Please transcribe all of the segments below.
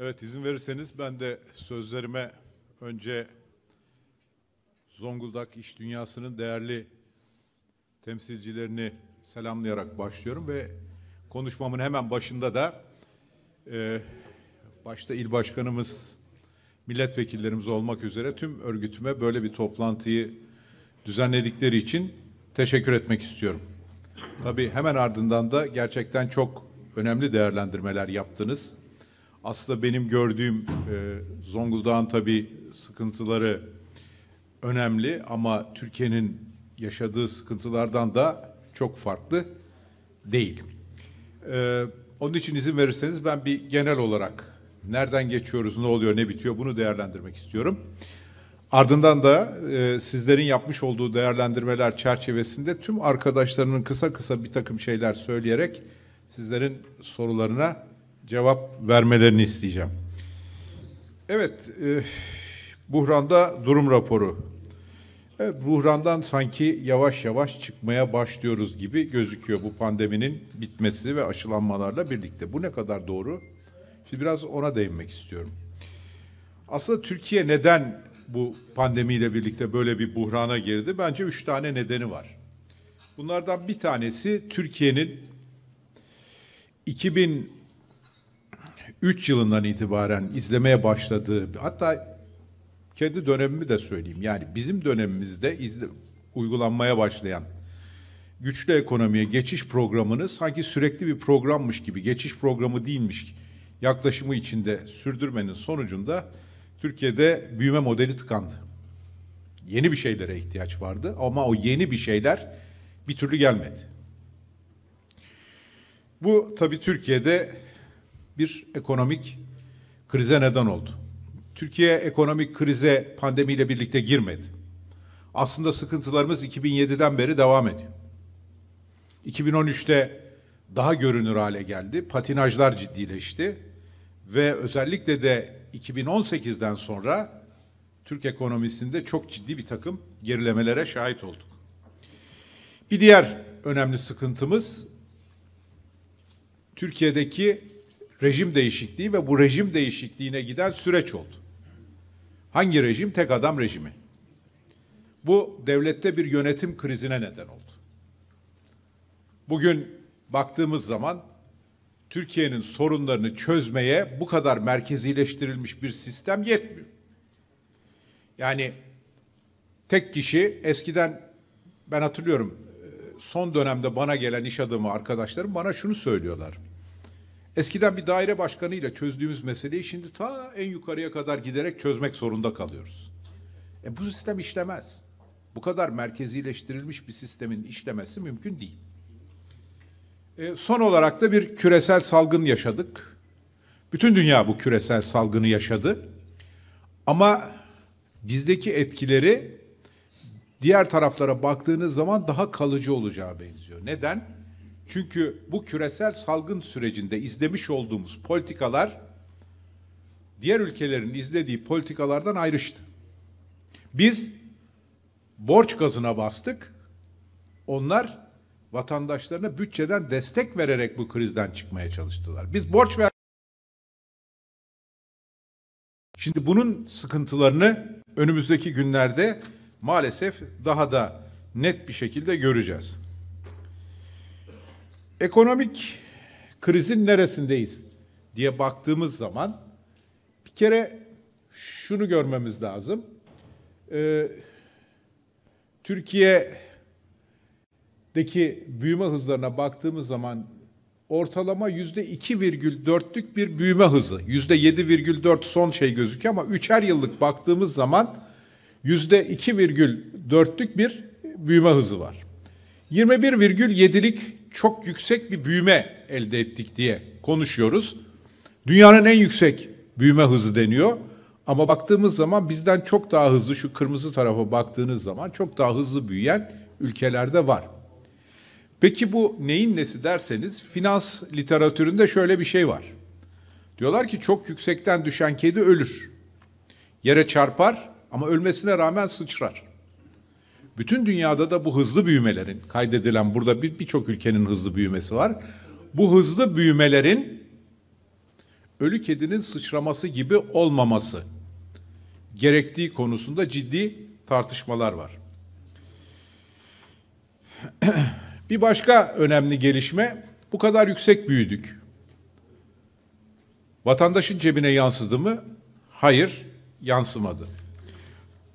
Evet izin verirseniz ben de sözlerime önce Zonguldak İş Dünyası'nın değerli temsilcilerini selamlayarak başlıyorum ve konuşmamın hemen başında da e, başta il başkanımız, milletvekillerimiz olmak üzere tüm örgütüme böyle bir toplantıyı düzenledikleri için teşekkür etmek istiyorum. Tabii hemen ardından da gerçekten çok önemli değerlendirmeler yaptınız. Aslında benim gördüğüm e, Zonguldak'ın tabii sıkıntıları önemli ama Türkiye'nin yaşadığı sıkıntılardan da çok farklı değil. E, onun için izin verirseniz ben bir genel olarak nereden geçiyoruz, ne oluyor, ne bitiyor bunu değerlendirmek istiyorum. Ardından da e, sizlerin yapmış olduğu değerlendirmeler çerçevesinde tüm arkadaşlarının kısa kısa bir takım şeyler söyleyerek sizlerin sorularına cevap vermelerini isteyeceğim. Evet, e, buhranda durum raporu. Evet, buhrandan sanki yavaş yavaş çıkmaya başlıyoruz gibi gözüküyor bu pandeminin bitmesi ve aşılanmalarla birlikte. Bu ne kadar doğru? Şimdi biraz ona değinmek istiyorum. Aslında Türkiye neden bu pandemiyle birlikte böyle bir buhrana girdi? Bence üç tane nedeni var. Bunlardan bir tanesi Türkiye'nin 2000 3 yılından itibaren izlemeye başladığı hatta kendi dönemimi de söyleyeyim. Yani bizim dönemimizde izle, uygulanmaya başlayan güçlü ekonomiye geçiş programını sanki sürekli bir programmış gibi, geçiş programı değilmiş yaklaşımı içinde sürdürmenin sonucunda Türkiye'de büyüme modeli tıkandı. Yeni bir şeylere ihtiyaç vardı ama o yeni bir şeyler bir türlü gelmedi. Bu tabii Türkiye'de bir ekonomik krize neden oldu. Türkiye ekonomik krize pandemiyle birlikte girmedi. Aslında sıkıntılarımız 2007'den beri devam ediyor. 2013'te daha görünür hale geldi. Patinajlar ciddileşti ve özellikle de 2018'den sonra Türk ekonomisinde çok ciddi bir takım gerilemelere şahit olduk. Bir diğer önemli sıkıntımız Türkiye'deki rejim değişikliği ve bu rejim değişikliğine giden süreç oldu. Hangi rejim? Tek adam rejimi. Bu devlette bir yönetim krizine neden oldu. Bugün baktığımız zaman Türkiye'nin sorunlarını çözmeye bu kadar merkezileştirilmiş bir sistem yetmiyor. Yani tek kişi eskiden ben hatırlıyorum e, son dönemde bana gelen iş adamı arkadaşlarım bana şunu söylüyorlar. Eskiden bir daire başkanıyla çözdüğümüz meseleyi şimdi ta en yukarıya kadar giderek çözmek zorunda kalıyoruz. E bu sistem işlemez. Bu kadar merkezileştirilmiş bir sistemin işlemesi mümkün değil. E, son olarak da bir küresel salgın yaşadık. Bütün dünya bu küresel salgını yaşadı. Ama bizdeki etkileri diğer taraflara baktığınız zaman daha kalıcı olacağı benziyor. Neden? Çünkü bu küresel salgın sürecinde izlemiş olduğumuz politikalar diğer ülkelerin izlediği politikalardan ayrıştı. Biz borç gazına bastık. Onlar vatandaşlarına bütçeden destek vererek bu krizden çıkmaya çalıştılar. Biz borç ver Şimdi bunun sıkıntılarını önümüzdeki günlerde maalesef daha da net bir şekilde göreceğiz ekonomik krizin neresindeyiz diye baktığımız zaman bir kere şunu görmemiz lazım. Ee, Türkiye'deki büyüme hızlarına baktığımız zaman ortalama yüzde iki virgül dörtlük bir büyüme hızı. Yüzde yedi virgül dört son şey gözüküyor ama üçer yıllık baktığımız zaman yüzde iki virgül dörtlük bir büyüme hızı var. 21,7'lik çok yüksek bir büyüme elde ettik diye konuşuyoruz. Dünyanın en yüksek büyüme hızı deniyor. Ama baktığımız zaman bizden çok daha hızlı şu kırmızı tarafa baktığınız zaman çok daha hızlı büyüyen ülkelerde var. Peki bu neyin nesi derseniz finans literatüründe şöyle bir şey var. Diyorlar ki çok yüksekten düşen kedi ölür. Yere çarpar ama ölmesine rağmen sıçrar. Bütün dünyada da bu hızlı büyümelerin kaydedilen burada birçok bir ülkenin hızlı büyümesi var. Bu hızlı büyümelerin ölü kedinin sıçraması gibi olmaması gerektiği konusunda ciddi tartışmalar var. bir başka önemli gelişme bu kadar yüksek büyüdük. Vatandaşın cebine yansıdı mı? Hayır, yansımadı.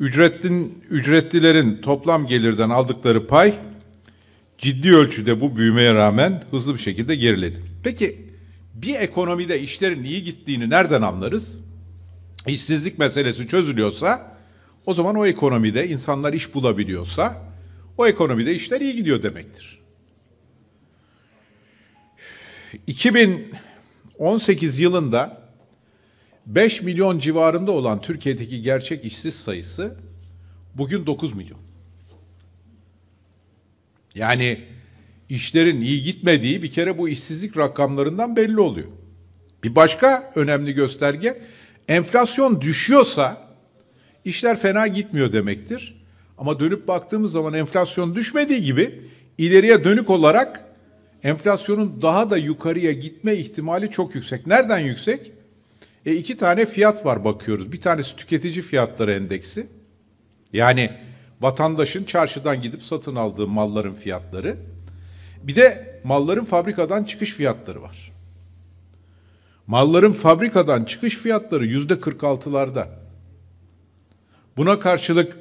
Ücretlin, ücretlilerin toplam gelirden aldıkları pay ciddi ölçüde bu büyümeye rağmen hızlı bir şekilde geriledi. Peki bir ekonomide işlerin iyi gittiğini nereden anlarız? İşsizlik meselesi çözülüyorsa o zaman o ekonomide insanlar iş bulabiliyorsa o ekonomide işler iyi gidiyor demektir. 2018 yılında 5 milyon civarında olan Türkiye'deki gerçek işsiz sayısı bugün 9 milyon. Yani işlerin iyi gitmediği bir kere bu işsizlik rakamlarından belli oluyor. Bir başka önemli gösterge enflasyon düşüyorsa işler fena gitmiyor demektir. Ama dönüp baktığımız zaman enflasyon düşmediği gibi ileriye dönük olarak enflasyonun daha da yukarıya gitme ihtimali çok yüksek. Nereden yüksek? E iki tane fiyat var bakıyoruz. Bir tanesi tüketici fiyatları endeksi. Yani vatandaşın çarşıdan gidip satın aldığı malların fiyatları. Bir de malların fabrikadan çıkış fiyatları var. Malların fabrikadan çıkış fiyatları yüzde 46'larda. Buna karşılık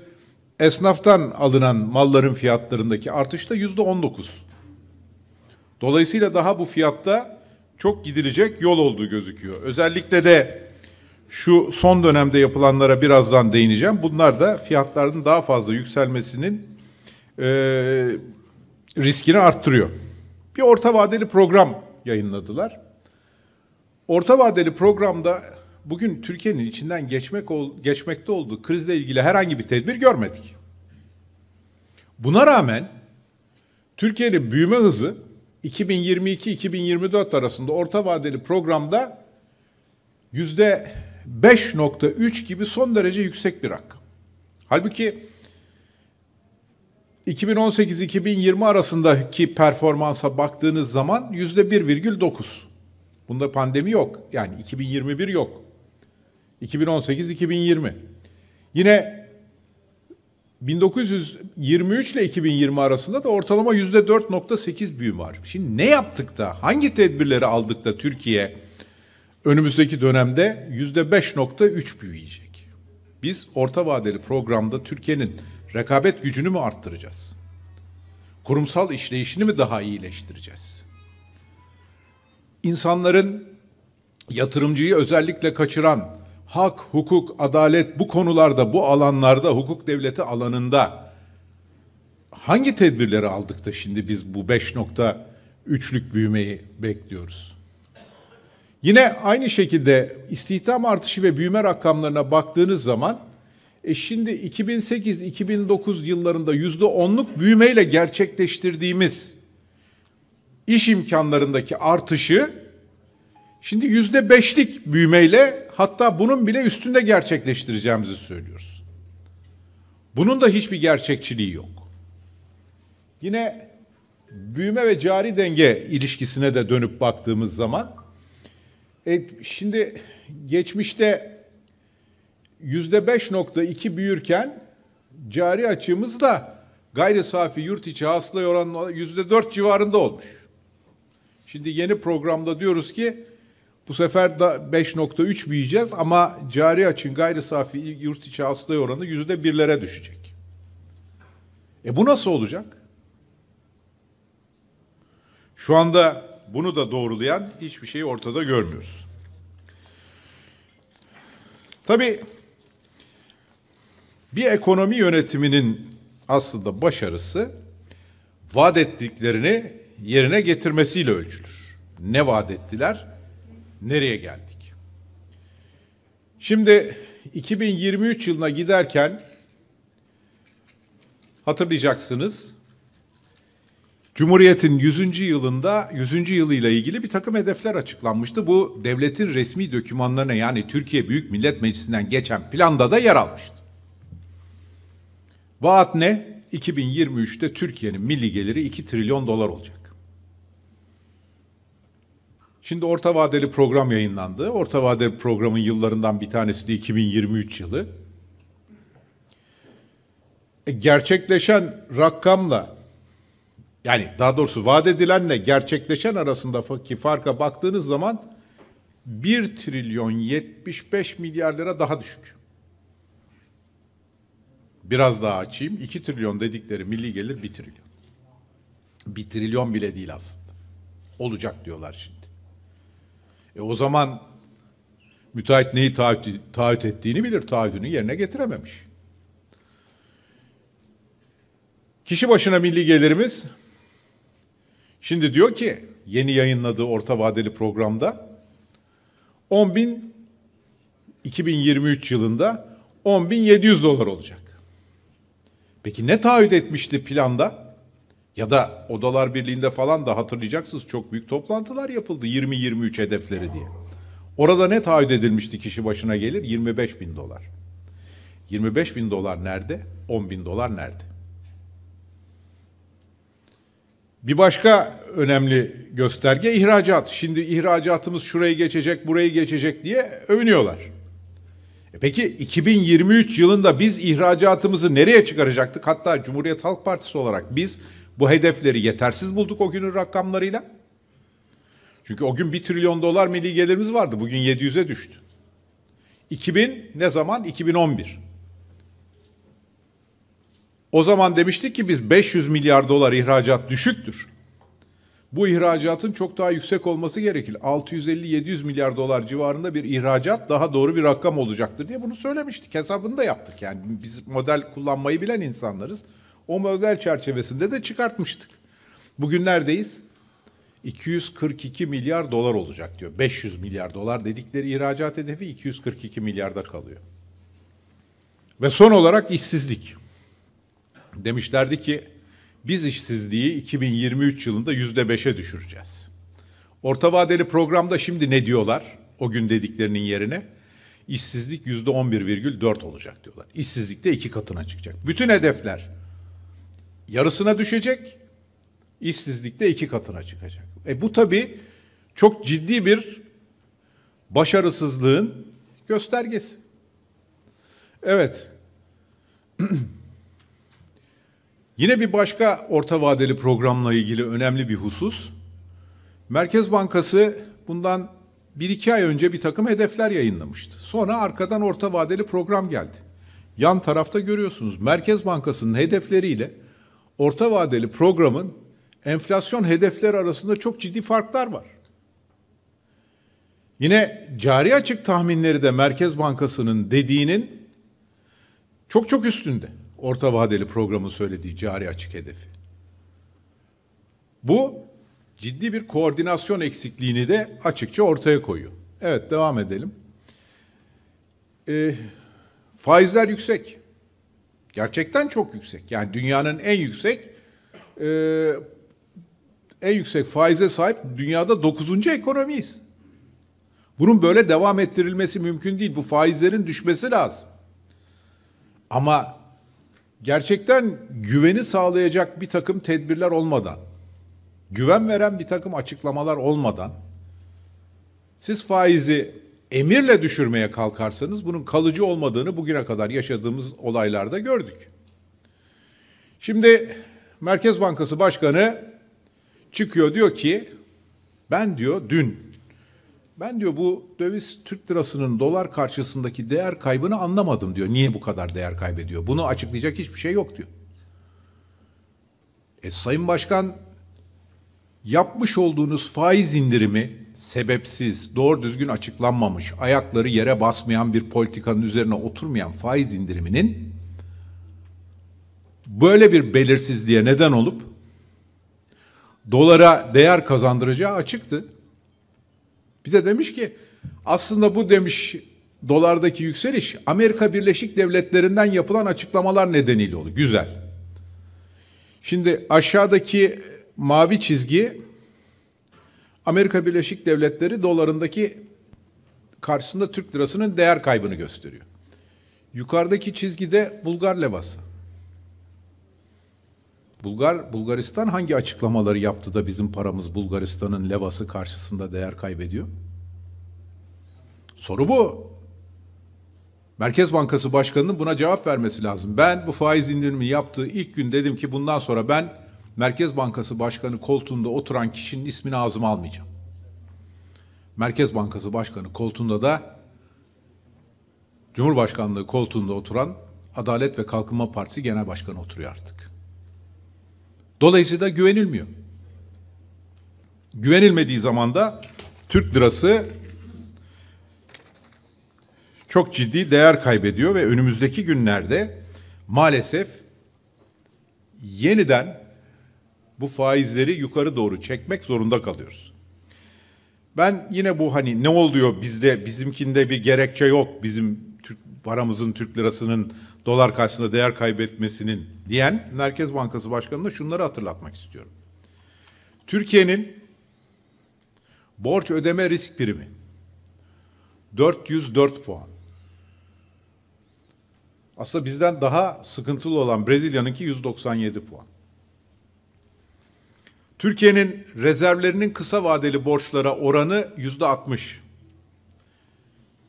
esnaftan alınan malların fiyatlarındaki artış da yüzde 19. Dolayısıyla daha bu fiyatta çok gidilecek yol olduğu gözüküyor. Özellikle de şu son dönemde yapılanlara birazdan değineceğim. Bunlar da fiyatların daha fazla yükselmesinin e, riskini arttırıyor. Bir orta vadeli program yayınladılar. Orta vadeli programda bugün Türkiye'nin içinden geçmek ol, geçmekte olduğu krizle ilgili herhangi bir tedbir görmedik. Buna rağmen Türkiye'nin büyüme hızı 2022-2024 arasında orta vadeli programda yüzde 5.3 gibi son derece yüksek bir rakam. Halbuki 2018-2020 arasındaki performansa baktığınız zaman yüzde 1,9. Bunda pandemi yok. Yani 2021 yok. 2018-2020. Yine 1923 ile 2020 arasında da ortalama %4.8 büyüme var. Şimdi ne yaptık da, hangi tedbirleri aldık da Türkiye önümüzdeki dönemde %5.3 büyüyecek? Biz orta vadeli programda Türkiye'nin rekabet gücünü mü arttıracağız? Kurumsal işleyişini mi daha iyileştireceğiz? İnsanların yatırımcıyı özellikle kaçıran hak, hukuk, adalet bu konularda, bu alanlarda, hukuk devleti alanında hangi tedbirleri aldık da şimdi biz bu 5.3'lük büyümeyi bekliyoruz? Yine aynı şekilde istihdam artışı ve büyüme rakamlarına baktığınız zaman e şimdi 2008-2009 yıllarında %10'luk büyümeyle gerçekleştirdiğimiz iş imkanlarındaki artışı şimdi %5'lik büyümeyle hatta bunun bile üstünde gerçekleştireceğimizi söylüyoruz. Bunun da hiçbir gerçekçiliği yok. Yine büyüme ve cari denge ilişkisine de dönüp baktığımız zaman e, şimdi geçmişte yüzde beş nokta iki büyürken cari açığımız da gayri safi yurt içi hasıla oranı yüzde dört civarında olmuş. Şimdi yeni programda diyoruz ki bu sefer de 5.3 büyüyeceğiz ama cari açın gayri safi yurt içi hastaya oranı yüzde birlere düşecek. E bu nasıl olacak? Şu anda bunu da doğrulayan hiçbir şeyi ortada görmüyoruz. Tabii bir ekonomi yönetiminin aslında başarısı vaat ettiklerini yerine getirmesiyle ölçülür. Ne vaat ettiler? nereye geldik? Şimdi 2023 yılına giderken hatırlayacaksınız Cumhuriyet'in 100. yılında 100. yılıyla ilgili bir takım hedefler açıklanmıştı. Bu devletin resmi dokümanlarına yani Türkiye Büyük Millet Meclisi'nden geçen planda da yer almıştı. Vaat ne? 2023'te Türkiye'nin milli geliri 2 trilyon dolar olacak. Şimdi orta vadeli program yayınlandı. Orta vadeli programın yıllarından bir tanesi de 2023 yılı. E, gerçekleşen rakamla yani daha doğrusu vaat edilenle gerçekleşen arasındaki farka baktığınız zaman 1 trilyon 75 milyar lira daha düşük. Biraz daha açayım. 2 trilyon dedikleri milli gelir 1 trilyon. 1 trilyon bile değil aslında. Olacak diyorlar şimdi. E o zaman müteahhit neyi taahhüt, taahhüt ettiğini bilir, taahhüdünü yerine getirememiş. Kişi başına milli gelirimiz şimdi diyor ki yeni yayınladığı orta vadeli programda 10 bin 2023 yılında 10.700 dolar olacak. Peki ne taahhüt etmişti planda? Ya da Odalar Birliği'nde falan da hatırlayacaksınız çok büyük toplantılar yapıldı 20-23 hedefleri diye. Orada ne taahhüt edilmişti kişi başına gelir? 25 bin dolar. 25 bin dolar nerede? 10 bin dolar nerede? Bir başka önemli gösterge ihracat. Şimdi ihracatımız şurayı geçecek, burayı geçecek diye övünüyorlar. E peki 2023 yılında biz ihracatımızı nereye çıkaracaktık? Hatta Cumhuriyet Halk Partisi olarak biz bu hedefleri yetersiz bulduk o günün rakamlarıyla. Çünkü o gün 1 trilyon dolar milli gelirimiz vardı. Bugün 700'e düştü. 2000 ne zaman? 2011. O zaman demiştik ki biz 500 milyar dolar ihracat düşüktür. Bu ihracatın çok daha yüksek olması gerekir. 650-700 milyar dolar civarında bir ihracat daha doğru bir rakam olacaktır diye bunu söylemiştik. Hesabını da yaptık yani biz model kullanmayı bilen insanlarız o model çerçevesinde de çıkartmıştık. Bugün neredeyiz? 242 milyar dolar olacak diyor. 500 milyar dolar dedikleri ihracat hedefi 242 milyarda kalıyor. Ve son olarak işsizlik. Demişlerdi ki biz işsizliği 2023 yılında yüzde beşe düşüreceğiz. Orta vadeli programda şimdi ne diyorlar? O gün dediklerinin yerine işsizlik yüzde on olacak diyorlar. İşsizlik de iki katına çıkacak. Bütün hedefler yarısına düşecek. işsizlik de iki katına çıkacak. E bu tabi çok ciddi bir başarısızlığın göstergesi. Evet. Yine bir başka orta vadeli programla ilgili önemli bir husus. Merkez Bankası bundan bir iki ay önce bir takım hedefler yayınlamıştı. Sonra arkadan orta vadeli program geldi. Yan tarafta görüyorsunuz Merkez Bankası'nın hedefleriyle orta vadeli programın enflasyon hedefleri arasında çok ciddi farklar var. Yine cari açık tahminleri de Merkez Bankası'nın dediğinin çok çok üstünde. Orta vadeli programın söylediği cari açık hedefi. Bu ciddi bir koordinasyon eksikliğini de açıkça ortaya koyuyor. Evet devam edelim. E, faizler yüksek. Gerçekten çok yüksek. Yani dünyanın en yüksek e, en yüksek faize sahip dünyada dokuzuncu ekonomiyiz. Bunun böyle devam ettirilmesi mümkün değil. Bu faizlerin düşmesi lazım. Ama gerçekten güveni sağlayacak bir takım tedbirler olmadan, güven veren bir takım açıklamalar olmadan siz faizi emirle düşürmeye kalkarsanız bunun kalıcı olmadığını bugüne kadar yaşadığımız olaylarda gördük. Şimdi Merkez Bankası Başkanı çıkıyor diyor ki ben diyor dün ben diyor bu döviz Türk lirasının dolar karşısındaki değer kaybını anlamadım diyor. Niye bu kadar değer kaybediyor? Bunu açıklayacak hiçbir şey yok diyor. E Sayın Başkan yapmış olduğunuz faiz indirimi sebepsiz, doğru düzgün açıklanmamış, ayakları yere basmayan bir politikanın üzerine oturmayan faiz indiriminin böyle bir belirsizliğe neden olup dolara değer kazandıracağı açıktı. Bir de demiş ki aslında bu demiş dolardaki yükseliş Amerika Birleşik Devletleri'nden yapılan açıklamalar nedeniyle oldu. Güzel. Şimdi aşağıdaki mavi çizgi Amerika Birleşik Devletleri dolarındaki karşısında Türk lirasının değer kaybını gösteriyor. Yukarıdaki çizgide Bulgar levası. Bulgar Bulgaristan hangi açıklamaları yaptı da bizim paramız Bulgaristan'ın levası karşısında değer kaybediyor? Soru bu. Merkez Bankası Başkanı'nın buna cevap vermesi lazım. Ben bu faiz indirimi yaptığı ilk gün dedim ki bundan sonra ben Merkez Bankası Başkanı koltuğunda oturan kişinin ismini ağzıma almayacağım. Merkez Bankası Başkanı koltuğunda da Cumhurbaşkanlığı koltuğunda oturan Adalet ve Kalkınma Partisi Genel Başkanı oturuyor artık. Dolayısıyla güvenilmiyor. Güvenilmediği zaman da Türk lirası çok ciddi değer kaybediyor ve önümüzdeki günlerde maalesef yeniden bu faizleri yukarı doğru çekmek zorunda kalıyoruz. Ben yine bu hani ne oluyor bizde bizimkinde bir gerekçe yok bizim Türk, paramızın Türk lirasının dolar karşısında değer kaybetmesinin diyen Merkez Bankası Başkanı'na şunları hatırlatmak istiyorum. Türkiye'nin borç ödeme risk primi 404 puan. Aslında bizden daha sıkıntılı olan Brezilya'nınki 197 puan. Türkiye'nin rezervlerinin kısa vadeli borçlara oranı yüzde 60.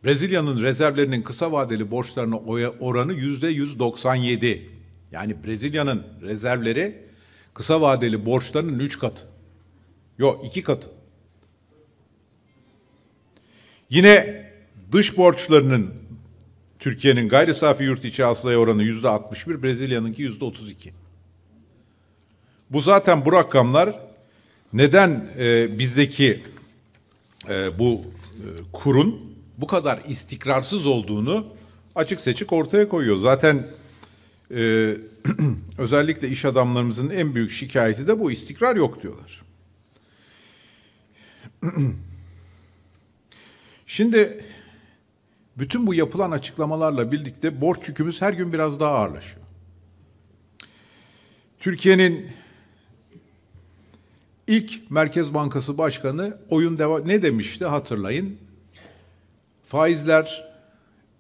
Brezilya'nın rezervlerinin kısa vadeli borçlarına oranı yüzde 197. Yani Brezilya'nın rezervleri kısa vadeli borçlarının 3 katı. Yok 2 katı. Yine dış borçlarının Türkiye'nin gayri safi yurt içi aslaya oranı yüzde 61, Brezilya'nınki yüzde 32. Bu zaten bu rakamlar neden e, bizdeki e, bu e, kurun bu kadar istikrarsız olduğunu açık seçik ortaya koyuyor. Zaten e, özellikle iş adamlarımızın en büyük şikayeti de bu istikrar yok diyorlar. Şimdi bütün bu yapılan açıklamalarla birlikte borç yükümüz her gün biraz daha ağırlaşıyor. Türkiye'nin İlk Merkez Bankası Başkanı oyun deva ne demişti hatırlayın. Faizler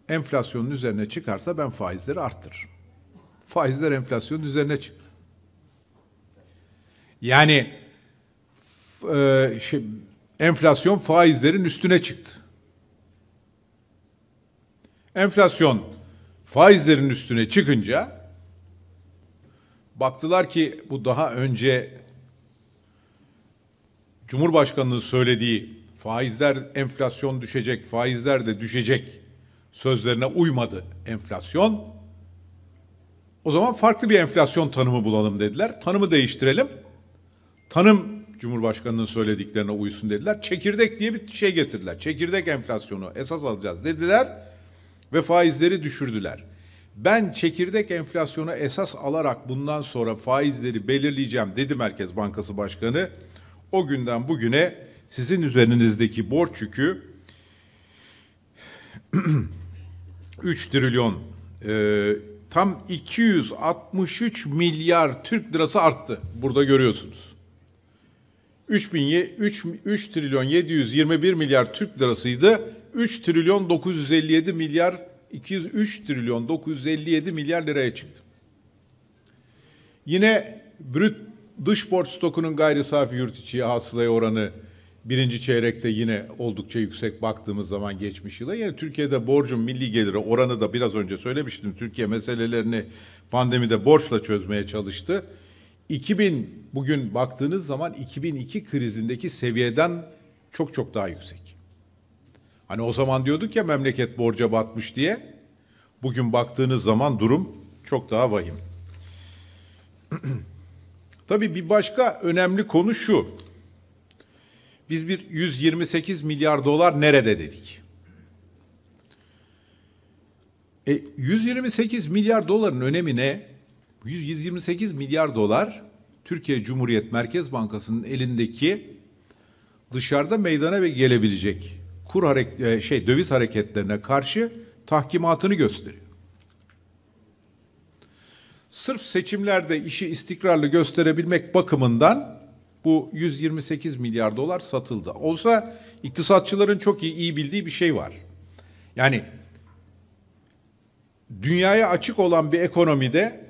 enflasyonun üzerine çıkarsa ben faizleri arttır Faizler enflasyonun üzerine çıktı. Yani e, şey, enflasyon faizlerin üstüne çıktı. Enflasyon faizlerin üstüne çıkınca baktılar ki bu daha önce Cumhurbaşkanı'nın söylediği faizler enflasyon düşecek, faizler de düşecek sözlerine uymadı enflasyon. O zaman farklı bir enflasyon tanımı bulalım dediler. Tanımı değiştirelim. Tanım Cumhurbaşkanı'nın söylediklerine uysun dediler. Çekirdek diye bir şey getirdiler. Çekirdek enflasyonu esas alacağız dediler ve faizleri düşürdüler. Ben çekirdek enflasyonu esas alarak bundan sonra faizleri belirleyeceğim dedi Merkez Bankası Başkanı. O günden bugüne sizin üzerinizdeki borç yükü 3 trilyon e, tam 263 milyar Türk lirası arttı. Burada görüyorsunuz. 3, 3, 3 trilyon 721 milyar Türk lirasıydı. 3 trilyon 957 milyar 203 trilyon 957 milyar liraya çıktı. Yine brüt Dış borç stokunun gayri safi yurt içi hasılaya oranı birinci çeyrekte yine oldukça yüksek baktığımız zaman geçmiş yıla. Yani Türkiye'de borcun milli geliri oranı da biraz önce söylemiştim. Türkiye meselelerini pandemide borçla çözmeye çalıştı. 2000 bugün baktığınız zaman 2002 krizindeki seviyeden çok çok daha yüksek. Hani o zaman diyorduk ya memleket borca batmış diye. Bugün baktığınız zaman durum çok daha vahim. Tabii bir başka önemli konu şu. Biz bir 128 milyar dolar nerede dedik? E, 128 milyar doların önemi ne? 128 milyar dolar Türkiye Cumhuriyet Merkez Bankası'nın elindeki dışarıda meydana ve gelebilecek kur hareket, şey döviz hareketlerine karşı tahkimatını gösteriyor sırf seçimlerde işi istikrarlı gösterebilmek bakımından bu 128 milyar dolar satıldı. Olsa iktisatçıların çok iyi, iyi bildiği bir şey var. Yani dünyaya açık olan bir ekonomide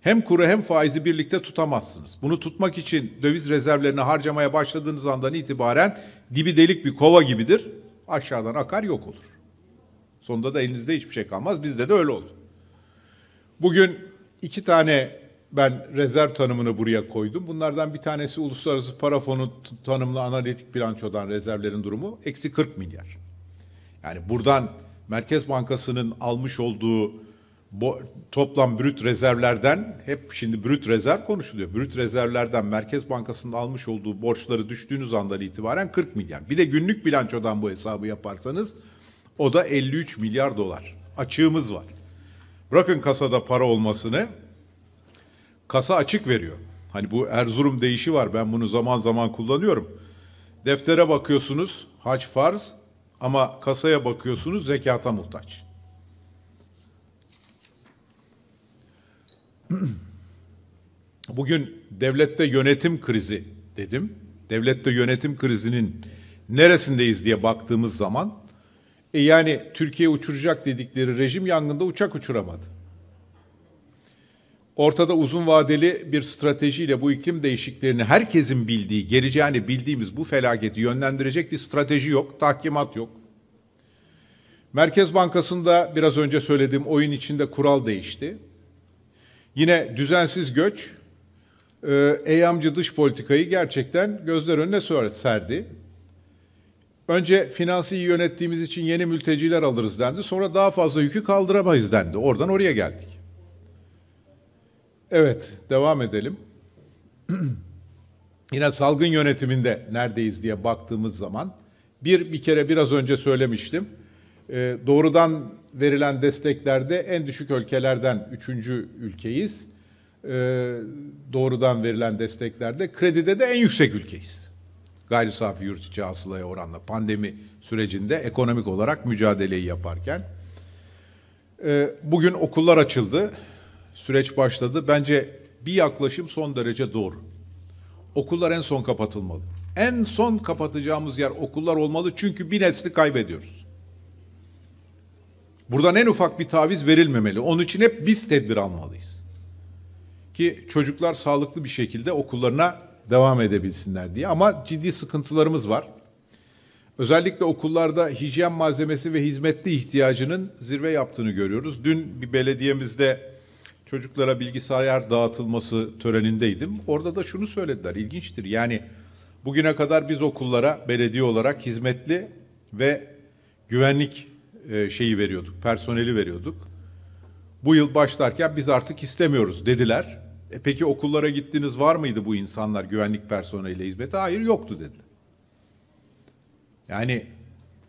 hem kuru hem faizi birlikte tutamazsınız. Bunu tutmak için döviz rezervlerini harcamaya başladığınız andan itibaren dibi delik bir kova gibidir. Aşağıdan akar yok olur. Sonunda da elinizde hiçbir şey kalmaz. Bizde de öyle olur. Bugün iki tane ben rezerv tanımını buraya koydum. Bunlardan bir tanesi uluslararası para fonu tanımlı analitik bilançodan rezervlerin durumu eksi 40 milyar. Yani buradan Merkez Bankası'nın almış olduğu toplam brüt rezervlerden hep şimdi brüt rezerv konuşuluyor. Brüt rezervlerden Merkez Bankası'nın almış olduğu borçları düştüğünüz andan itibaren 40 milyar. Bir de günlük bilançodan bu hesabı yaparsanız o da 53 milyar dolar. Açığımız var. Bırakın kasada para olmasını, kasa açık veriyor. Hani bu Erzurum deyişi var, ben bunu zaman zaman kullanıyorum. Deftere bakıyorsunuz, hac farz ama kasaya bakıyorsunuz, zekata muhtaç. Bugün devlette yönetim krizi dedim. Devlette yönetim krizinin neresindeyiz diye baktığımız zaman e yani Türkiye uçuracak dedikleri rejim yangında uçak uçuramadı. Ortada uzun vadeli bir stratejiyle bu iklim değişikliklerini herkesin bildiği, geleceğini bildiğimiz bu felaketi yönlendirecek bir strateji yok, tahkimat yok. Merkez Bankası'nda biraz önce söylediğim oyun içinde kural değişti. Yine düzensiz göç, e, eyamcı dış politikayı gerçekten gözler önüne serdi. Önce finansı iyi yönettiğimiz için yeni mülteciler alırız dendi. Sonra daha fazla yükü kaldıramayız dendi. Oradan oraya geldik. Evet, devam edelim. Yine salgın yönetiminde neredeyiz diye baktığımız zaman bir bir kere biraz önce söylemiştim. E, doğrudan verilen desteklerde en düşük ülkelerden üçüncü ülkeyiz. E, doğrudan verilen desteklerde kredide de en yüksek ülkeyiz. Gayri safi yurt içi hasılaya oranla pandemi sürecinde ekonomik olarak mücadeleyi yaparken. E, bugün okullar açıldı, süreç başladı. Bence bir yaklaşım son derece doğru. Okullar en son kapatılmalı. En son kapatacağımız yer okullar olmalı çünkü bir nesli kaybediyoruz. Buradan en ufak bir taviz verilmemeli. Onun için hep biz tedbir almalıyız. Ki çocuklar sağlıklı bir şekilde okullarına devam edebilsinler diye. Ama ciddi sıkıntılarımız var. Özellikle okullarda hijyen malzemesi ve hizmetli ihtiyacının zirve yaptığını görüyoruz. Dün bir belediyemizde çocuklara bilgisayar dağıtılması törenindeydim. Orada da şunu söylediler, ilginçtir. Yani bugüne kadar biz okullara belediye olarak hizmetli ve güvenlik e, şeyi veriyorduk, personeli veriyorduk. Bu yıl başlarken biz artık istemiyoruz dediler. E peki okullara gittiniz var mıydı bu insanlar güvenlik personeliyle hizmete? Hayır yoktu dedi. Yani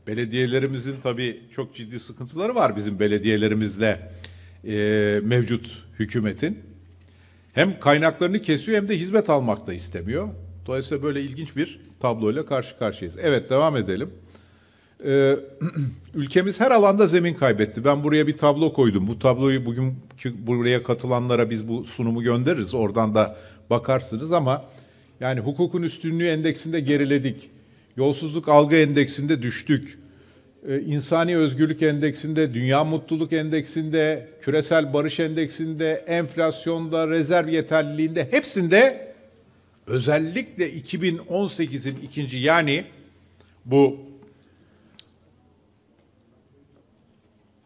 belediyelerimizin tabii çok ciddi sıkıntıları var bizim belediyelerimizle e, mevcut hükümetin. Hem kaynaklarını kesiyor hem de hizmet almak da istemiyor. Dolayısıyla böyle ilginç bir tabloyla karşı karşıyayız. Evet devam edelim e, ülkemiz her alanda zemin kaybetti. Ben buraya bir tablo koydum. Bu tabloyu bugün buraya katılanlara biz bu sunumu göndeririz. Oradan da bakarsınız ama yani hukukun üstünlüğü endeksinde geriledik. Yolsuzluk algı endeksinde düştük. E, insani özgürlük endeksinde, dünya mutluluk endeksinde, küresel barış endeksinde, enflasyonda, rezerv yeterliliğinde hepsinde özellikle 2018'in ikinci yani bu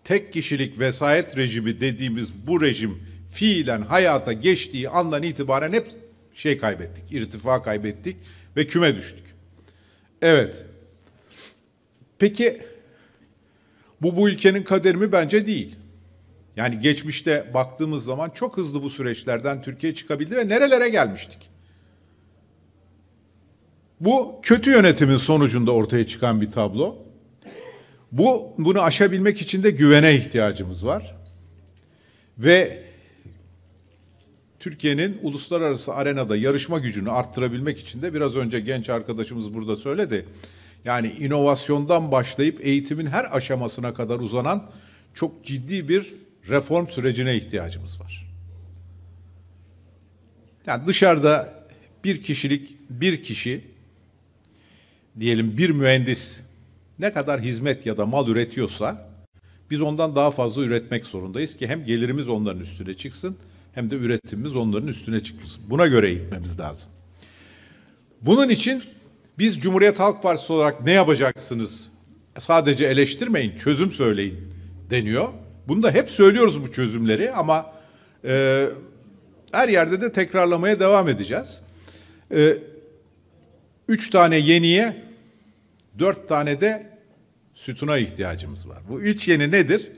tek kişilik vesayet rejimi dediğimiz bu rejim fiilen hayata geçtiği andan itibaren hep şey kaybettik, irtifa kaybettik ve küme düştük. Evet. Peki bu bu ülkenin kaderi mi bence değil. Yani geçmişte baktığımız zaman çok hızlı bu süreçlerden Türkiye çıkabildi ve nerelere gelmiştik. Bu kötü yönetimin sonucunda ortaya çıkan bir tablo. Bu bunu aşabilmek için de güvene ihtiyacımız var. Ve Türkiye'nin uluslararası arenada yarışma gücünü arttırabilmek için de biraz önce genç arkadaşımız burada söyledi. Yani inovasyondan başlayıp eğitimin her aşamasına kadar uzanan çok ciddi bir reform sürecine ihtiyacımız var. Yani dışarıda bir kişilik bir kişi diyelim bir mühendis ne kadar hizmet ya da mal üretiyorsa biz ondan daha fazla üretmek zorundayız ki hem gelirimiz onların üstüne çıksın hem de üretimimiz onların üstüne çıksın. Buna göre gitmemiz lazım. Bunun için biz Cumhuriyet Halk Partisi olarak ne yapacaksınız? Sadece eleştirmeyin, çözüm söyleyin deniyor. Bunu da hep söylüyoruz bu çözümleri ama e, her yerde de tekrarlamaya devam edeceğiz. E, üç tane yeniye Dört tane de sütuna ihtiyacımız var. Bu üç yeni nedir?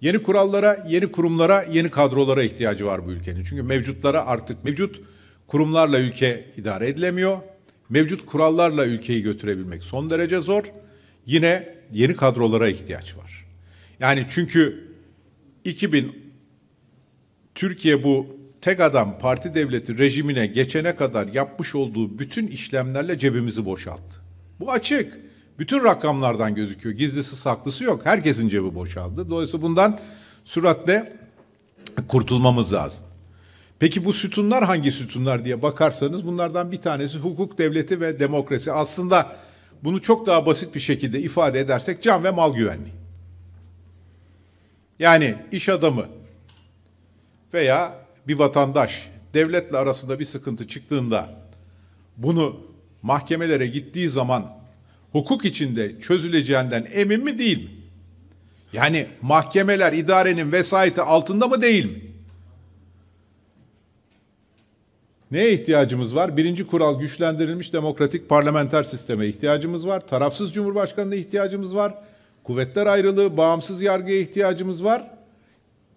Yeni kurallara, yeni kurumlara, yeni kadrolara ihtiyacı var bu ülkenin. Çünkü mevcutlara artık mevcut kurumlarla ülke idare edilemiyor. Mevcut kurallarla ülkeyi götürebilmek son derece zor. Yine yeni kadrolara ihtiyaç var. Yani çünkü 2000 Türkiye bu tek adam parti devleti rejimine geçene kadar yapmış olduğu bütün işlemlerle cebimizi boşalttı. Bu açık. Bütün rakamlardan gözüküyor. Gizlisi saklısı yok. Herkesin cebi boşaldı. Dolayısıyla bundan süratle kurtulmamız lazım. Peki bu sütunlar hangi sütunlar diye bakarsanız bunlardan bir tanesi hukuk devleti ve demokrasi. Aslında bunu çok daha basit bir şekilde ifade edersek can ve mal güvenliği. Yani iş adamı veya bir vatandaş devletle arasında bir sıkıntı çıktığında bunu mahkemelere gittiği zaman hukuk içinde çözüleceğinden emin mi değil mi? Yani mahkemeler idarenin vesayeti altında mı değil mi? Neye ihtiyacımız var? Birinci kural güçlendirilmiş demokratik parlamenter sisteme ihtiyacımız var. Tarafsız cumhurbaşkanına ihtiyacımız var. Kuvvetler ayrılığı, bağımsız yargıya ihtiyacımız var.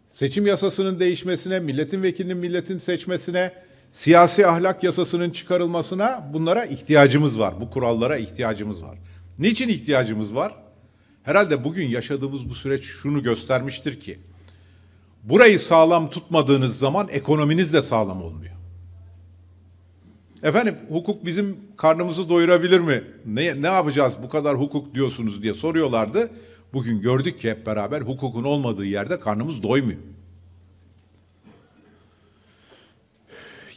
Seçim yasasının değişmesine, milletin vekilinin milletin seçmesine, Siyasi ahlak yasasının çıkarılmasına bunlara ihtiyacımız var. Bu kurallara ihtiyacımız var. Niçin ihtiyacımız var? Herhalde bugün yaşadığımız bu süreç şunu göstermiştir ki burayı sağlam tutmadığınız zaman ekonominiz de sağlam olmuyor. Efendim hukuk bizim karnımızı doyurabilir mi? Ne, ne yapacağız bu kadar hukuk diyorsunuz diye soruyorlardı. Bugün gördük ki hep beraber hukukun olmadığı yerde karnımız doymuyor.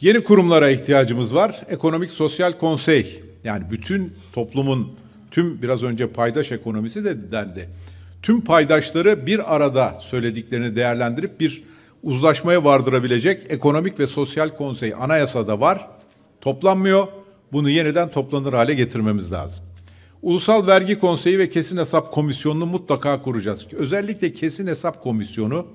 Yeni kurumlara ihtiyacımız var. Ekonomik Sosyal Konsey yani bütün toplumun tüm biraz önce paydaş ekonomisi de dendi. Tüm paydaşları bir arada söylediklerini değerlendirip bir uzlaşmaya vardırabilecek ekonomik ve sosyal konsey anayasada var. Toplanmıyor. Bunu yeniden toplanır hale getirmemiz lazım. Ulusal Vergi Konseyi ve Kesin Hesap Komisyonu'nu mutlaka kuracağız. Özellikle Kesin Hesap Komisyonu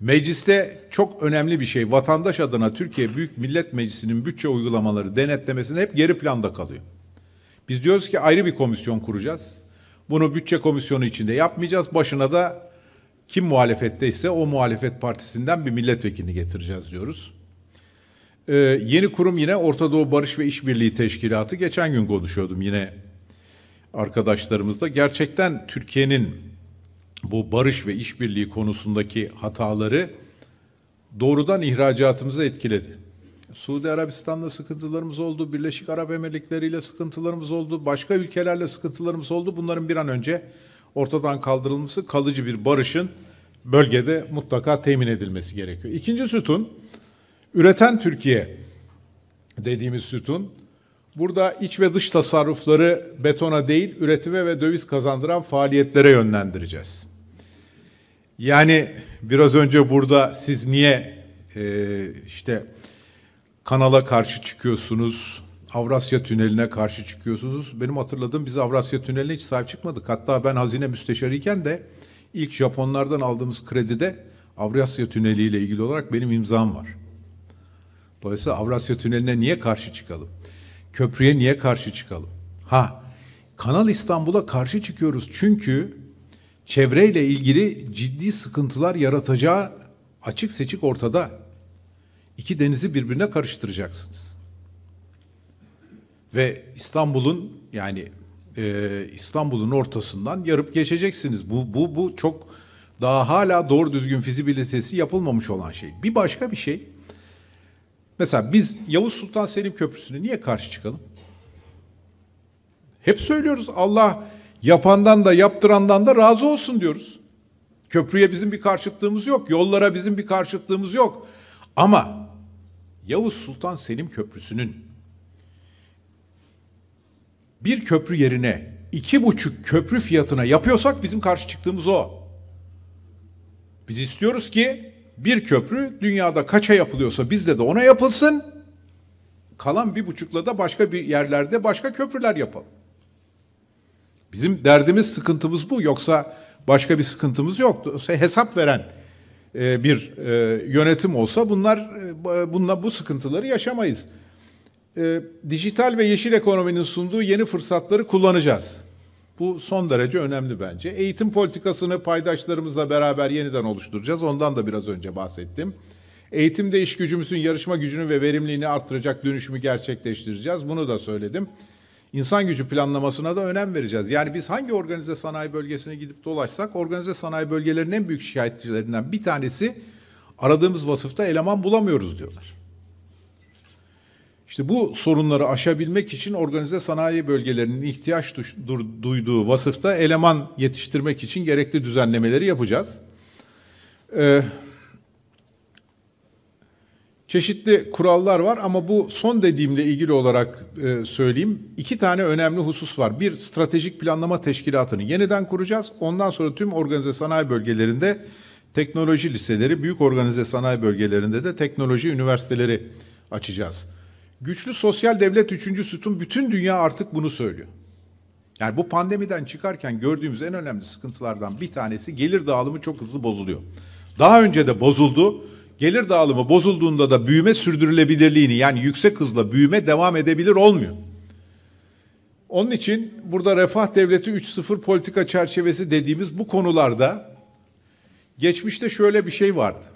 Mecliste çok önemli bir şey. Vatandaş adına Türkiye Büyük Millet Meclisi'nin bütçe uygulamaları denetlemesinde hep geri planda kalıyor. Biz diyoruz ki ayrı bir komisyon kuracağız. Bunu bütçe komisyonu içinde yapmayacağız. Başına da kim muhalefetteyse o muhalefet partisinden bir milletvekilini getireceğiz diyoruz. Ee, yeni kurum yine Orta Doğu Barış ve İşbirliği Teşkilatı. Geçen gün konuşuyordum yine arkadaşlarımızla. Gerçekten Türkiye'nin bu barış ve işbirliği konusundaki hataları doğrudan ihracatımıza etkiledi. Suudi Arabistan'la sıkıntılarımız oldu, Birleşik Arap Emirlikleri ile sıkıntılarımız oldu, başka ülkelerle sıkıntılarımız oldu. Bunların bir an önce ortadan kaldırılması kalıcı bir barışın bölgede mutlaka temin edilmesi gerekiyor. İkinci sütun, üreten Türkiye dediğimiz sütun Burada iç ve dış tasarrufları betona değil, üretime ve döviz kazandıran faaliyetlere yönlendireceğiz. Yani biraz önce burada siz niye e, işte kanala karşı çıkıyorsunuz, Avrasya Tüneli'ne karşı çıkıyorsunuz. Benim hatırladığım biz Avrasya Tüneli'ne hiç sahip çıkmadık. Hatta ben hazine müsteşarıyken de ilk Japonlardan aldığımız kredide Avrasya Tüneli ile ilgili olarak benim imzam var. Dolayısıyla Avrasya Tüneli'ne niye karşı çıkalım? köprüye niye karşı çıkalım? Ha, Kanal İstanbul'a karşı çıkıyoruz çünkü çevreyle ilgili ciddi sıkıntılar yaratacağı açık seçik ortada. İki denizi birbirine karıştıracaksınız. Ve İstanbul'un yani e, İstanbul'un ortasından yarıp geçeceksiniz. Bu, bu, bu çok daha hala doğru düzgün fizibilitesi yapılmamış olan şey. Bir başka bir şey Mesela biz Yavuz Sultan Selim Köprüsü'ne niye karşı çıkalım? Hep söylüyoruz Allah yapandan da yaptırandan da razı olsun diyoruz. Köprüye bizim bir karşıtlığımız yok. Yollara bizim bir karşıtlığımız yok. Ama Yavuz Sultan Selim Köprüsü'nün bir köprü yerine iki buçuk köprü fiyatına yapıyorsak bizim karşı çıktığımız o. Biz istiyoruz ki bir köprü dünyada kaça yapılıyorsa bizde de ona yapılsın. Kalan bir buçukla da başka bir yerlerde başka köprüler yapalım. Bizim derdimiz, sıkıntımız bu. Yoksa başka bir sıkıntımız yoktu. Hesap veren e, bir e, yönetim olsa bunlar e, bununla bu sıkıntıları yaşamayız. Dijital ve yeşil ekonominin sunduğu yeni fırsatları kullanacağız. Bu son derece önemli bence. Eğitim politikasını paydaşlarımızla beraber yeniden oluşturacağız. Ondan da biraz önce bahsettim. Eğitimde iş gücümüzün yarışma gücünü ve verimliliğini arttıracak dönüşümü gerçekleştireceğiz. Bunu da söyledim. İnsan gücü planlamasına da önem vereceğiz. Yani biz hangi organize sanayi bölgesine gidip dolaşsak organize sanayi bölgelerinin en büyük şikayetçilerinden bir tanesi aradığımız vasıfta eleman bulamıyoruz diyorlar. İşte bu sorunları aşabilmek için organize sanayi bölgelerinin ihtiyaç duyduğu vasıfta eleman yetiştirmek için gerekli düzenlemeleri yapacağız. Ee, çeşitli kurallar var ama bu son dediğimle ilgili olarak e, söyleyeyim. İki tane önemli husus var. Bir, stratejik planlama teşkilatını yeniden kuracağız. Ondan sonra tüm organize sanayi bölgelerinde teknoloji liseleri, büyük organize sanayi bölgelerinde de teknoloji üniversiteleri açacağız. Güçlü sosyal devlet üçüncü sütun bütün dünya artık bunu söylüyor. Yani bu pandemiden çıkarken gördüğümüz en önemli sıkıntılardan bir tanesi gelir dağılımı çok hızlı bozuluyor. Daha önce de bozuldu. Gelir dağılımı bozulduğunda da büyüme sürdürülebilirliğini yani yüksek hızla büyüme devam edebilir olmuyor. Onun için burada Refah Devleti 3.0 politika çerçevesi dediğimiz bu konularda geçmişte şöyle bir şey vardı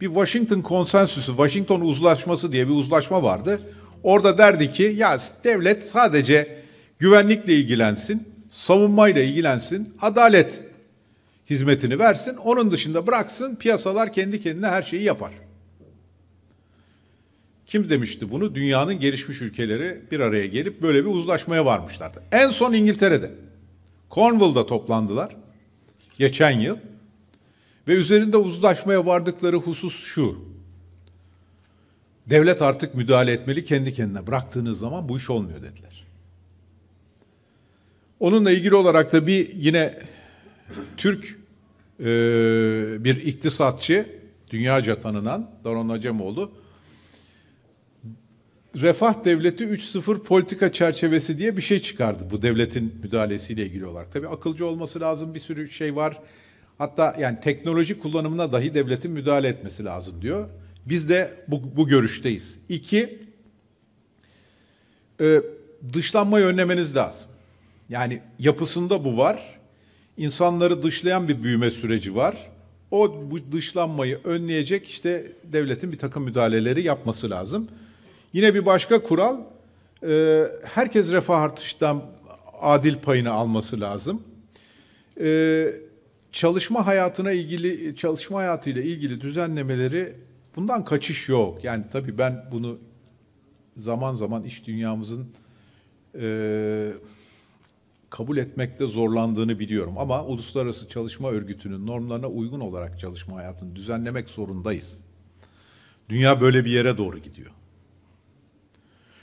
bir Washington konsensüsü, Washington uzlaşması diye bir uzlaşma vardı. Orada derdi ki ya devlet sadece güvenlikle ilgilensin, savunmayla ilgilensin, adalet hizmetini versin. Onun dışında bıraksın piyasalar kendi kendine her şeyi yapar. Kim demişti bunu? Dünyanın gelişmiş ülkeleri bir araya gelip böyle bir uzlaşmaya varmışlardı. En son İngiltere'de. Cornwall'da toplandılar geçen yıl. Ve üzerinde uzlaşmaya vardıkları husus şu. Devlet artık müdahale etmeli kendi kendine bıraktığınız zaman bu iş olmuyor dediler. Onunla ilgili olarak da bir yine Türk e, bir iktisatçı, dünyaca tanınan Daron Acemoğlu, Refah Devleti 3.0 politika çerçevesi diye bir şey çıkardı bu devletin müdahalesiyle ilgili olarak. Tabii akılcı olması lazım bir sürü şey var. Hatta yani teknoloji kullanımına dahi devletin müdahale etmesi lazım diyor. Biz de bu, bu görüşteyiz. İki, e, dışlanmayı önlemeniz lazım. Yani yapısında bu var. İnsanları dışlayan bir büyüme süreci var. O bu dışlanmayı önleyecek işte devletin bir takım müdahaleleri yapması lazım. Yine bir başka kural, e, herkes refah artıştan adil payını alması lazım. Evet çalışma hayatına ilgili çalışma hayatıyla ilgili düzenlemeleri bundan kaçış yok. Yani tabii ben bunu zaman zaman iş dünyamızın e, kabul etmekte zorlandığını biliyorum. Ama Uluslararası Çalışma Örgütü'nün normlarına uygun olarak çalışma hayatını düzenlemek zorundayız. Dünya böyle bir yere doğru gidiyor.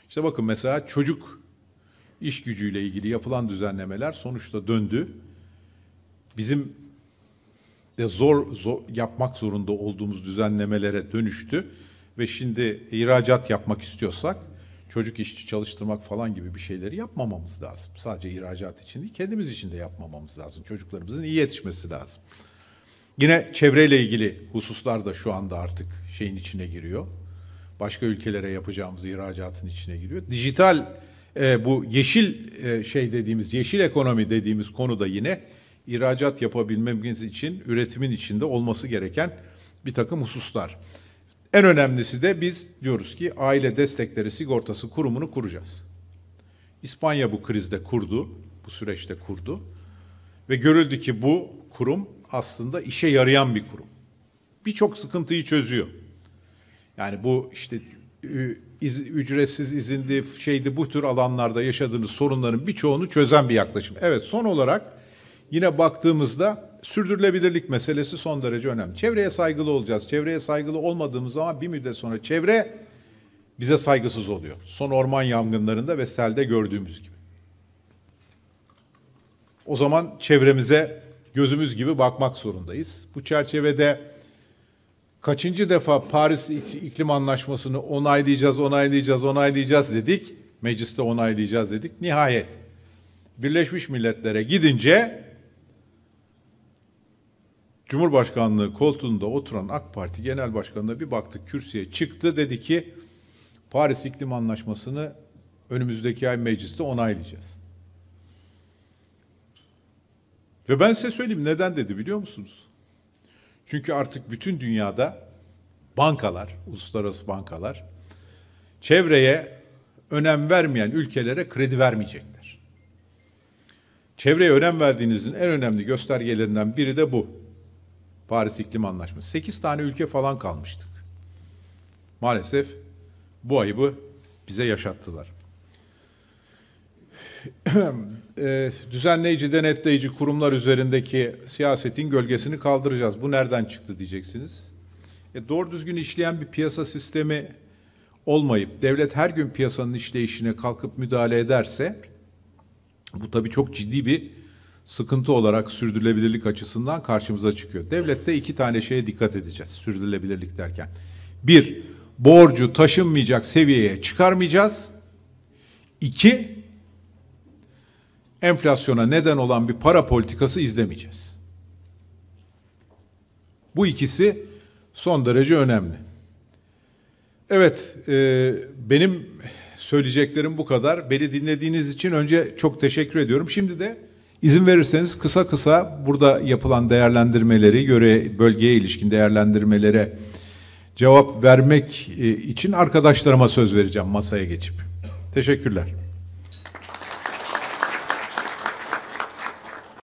İşte bakın mesela çocuk iş gücüyle ilgili yapılan düzenlemeler sonuçta döndü. Bizim de zor, zor yapmak zorunda olduğumuz düzenlemelere dönüştü ve şimdi ihracat yapmak istiyorsak çocuk işçi çalıştırmak falan gibi bir şeyleri yapmamamız lazım. Sadece ihracat için değil, kendimiz için de yapmamamız lazım. Çocuklarımızın iyi yetişmesi lazım. Yine çevreyle ilgili hususlar da şu anda artık şeyin içine giriyor. Başka ülkelere yapacağımız ihracatın içine giriyor. Dijital e, bu yeşil e, şey dediğimiz, yeşil ekonomi dediğimiz konu da yine ihracat yapabilmemiz için üretimin içinde olması gereken bir takım hususlar. En önemlisi de biz diyoruz ki aile destekleri sigortası kurumunu kuracağız. İspanya bu krizde kurdu, bu süreçte kurdu ve görüldü ki bu kurum aslında işe yarayan bir kurum. Birçok sıkıntıyı çözüyor. Yani bu işte iz, ücretsiz izindi, şeydi bu tür alanlarda yaşadığınız sorunların birçoğunu çözen bir yaklaşım. Evet son olarak Yine baktığımızda sürdürülebilirlik meselesi son derece önemli. Çevreye saygılı olacağız. Çevreye saygılı olmadığımız zaman bir müddet sonra çevre bize saygısız oluyor. Son orman yangınlarında ve selde gördüğümüz gibi. O zaman çevremize gözümüz gibi bakmak zorundayız. Bu çerçevede kaçıncı defa Paris İklim Anlaşması'nı onaylayacağız, onaylayacağız, onaylayacağız dedik. Mecliste onaylayacağız dedik. Nihayet Birleşmiş Milletler'e gidince Cumhurbaşkanlığı koltuğunda oturan AK Parti Genel Başkanı'na bir baktı kürsüye çıktı dedi ki Paris İklim Anlaşması'nı önümüzdeki ay mecliste onaylayacağız. Ve ben size söyleyeyim neden dedi biliyor musunuz? Çünkü artık bütün dünyada bankalar, uluslararası bankalar çevreye önem vermeyen ülkelere kredi vermeyecekler. Çevreye önem verdiğinizin en önemli göstergelerinden biri de bu. Paris İklim Anlaşması. 8 tane ülke falan kalmıştık. Maalesef bu ayıbı bize yaşattılar. Ee, düzenleyici, denetleyici kurumlar üzerindeki siyasetin gölgesini kaldıracağız. Bu nereden çıktı diyeceksiniz. E, doğru düzgün işleyen bir piyasa sistemi olmayıp devlet her gün piyasanın işleyişine kalkıp müdahale ederse bu tabii çok ciddi bir sıkıntı olarak sürdürülebilirlik açısından karşımıza çıkıyor. Devlette iki tane şeye dikkat edeceğiz sürdürülebilirlik derken. Bir, borcu taşınmayacak seviyeye çıkarmayacağız. İki, enflasyona neden olan bir para politikası izlemeyeceğiz. Bu ikisi son derece önemli. Evet, e, benim söyleyeceklerim bu kadar. Beni dinlediğiniz için önce çok teşekkür ediyorum. Şimdi de İzin verirseniz kısa kısa burada yapılan değerlendirmeleri, göre bölgeye ilişkin değerlendirmelere cevap vermek e, için arkadaşlarıma söz vereceğim masaya geçip. Teşekkürler.